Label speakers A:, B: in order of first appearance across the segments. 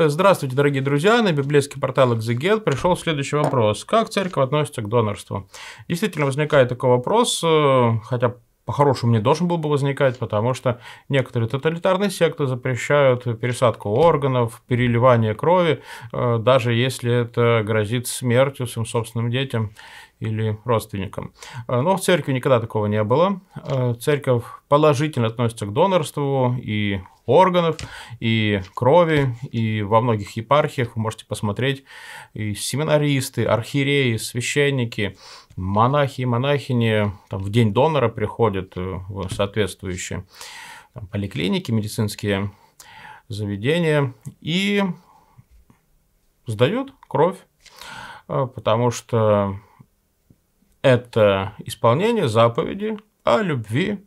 A: Здравствуйте, дорогие друзья. На библейский портал Exegет пришел следующий вопрос. Как церковь относится к донорству? Действительно возникает такой вопрос, э, хотя по-хорошему не должен был бы возникать, потому что некоторые тоталитарные секты запрещают пересадку органов, переливание крови, э, даже если это грозит смертью своим собственным детям или родственникам. Э, но в церкви никогда такого не было. Церковь положительно относится к донорству и органов, и крови, и во многих епархиях вы можете посмотреть и семинаристы, архиереи, священники, монахи и монахини там, в день донора приходят э, в соответствующие там, поликлиники, медицинские заведения и сдают кровь, э, потому что это исполнение заповеди о любви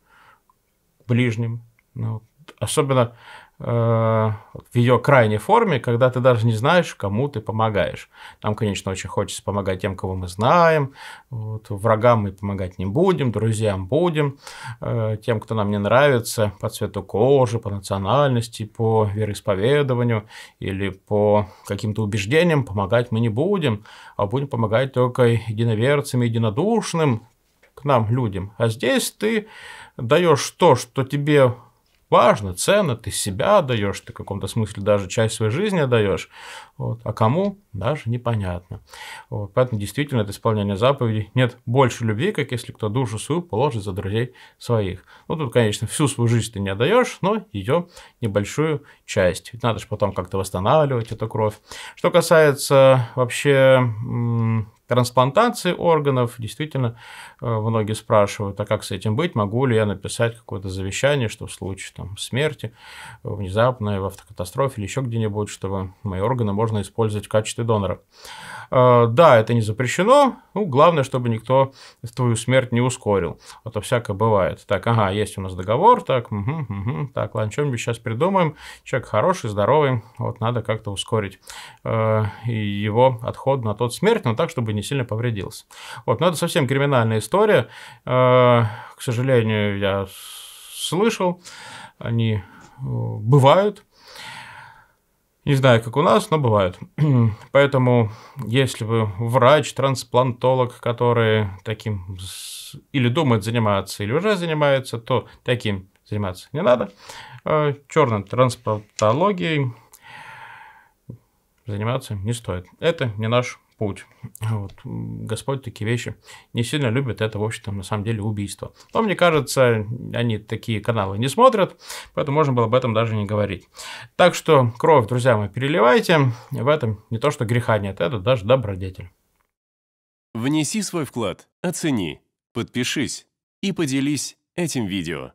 A: к ближним. Вот. Ну, особенно э, в ее крайней форме, когда ты даже не знаешь, кому ты помогаешь. Нам, конечно, очень хочется помогать тем, кого мы знаем. Вот, врагам мы помогать не будем, друзьям будем. Э, тем, кто нам не нравится по цвету кожи, по национальности, по вероисповедованию или по каким-то убеждениям, помогать мы не будем, а будем помогать только единоверцам единодушным к нам людям. А здесь ты даешь то, что тебе важно, ценно, ты себя отдаешь, ты в каком-то смысле даже часть своей жизни отдаешь, вот, а кому даже непонятно. Вот, поэтому действительно это исполнение заповедей нет больше любви, как если кто душу свою положит за друзей своих. Ну тут, конечно, всю свою жизнь ты не отдаешь, но ее небольшую часть. Ведь надо же потом как-то восстанавливать эту кровь. Что касается вообще трансплантации органов. Действительно, э, многие спрашивают, а как с этим быть? Могу ли я написать какое-то завещание, что в случае там, смерти, э, внезапной, в автокатастрофе или еще где-нибудь, чтобы мои органы можно использовать в качестве донора? Э, да, это не запрещено. Ну, главное, чтобы никто твою смерть не ускорил. А то всякое бывает. Так, ага, есть у нас договор, так, угу, угу, так, ладно, что-нибудь сейчас придумаем. Человек хороший, здоровый, вот надо как-то ускорить э, его отход на тот смерть, но так, чтобы не не сильно повредился. Вот, но это совсем криминальная история. Э, к сожалению, я слышал, они э, бывают. Не знаю, как у нас, но бывают. Поэтому, если вы врач, трансплантолог, который таким или думает заниматься, или уже занимается, то таким заниматься не надо. Э, Черной трансплантологией заниматься не стоит. Это не наш путь. Вот. Господь такие вещи не сильно любит, это, в общем-то, на самом деле убийство. Но, мне кажется, они такие каналы не смотрят, поэтому можно было об этом даже не говорить. Так что кровь, друзья мои, переливайте, в этом не то что греха нет, это даже добродетель. Внеси свой вклад, оцени, подпишись и поделись этим видео.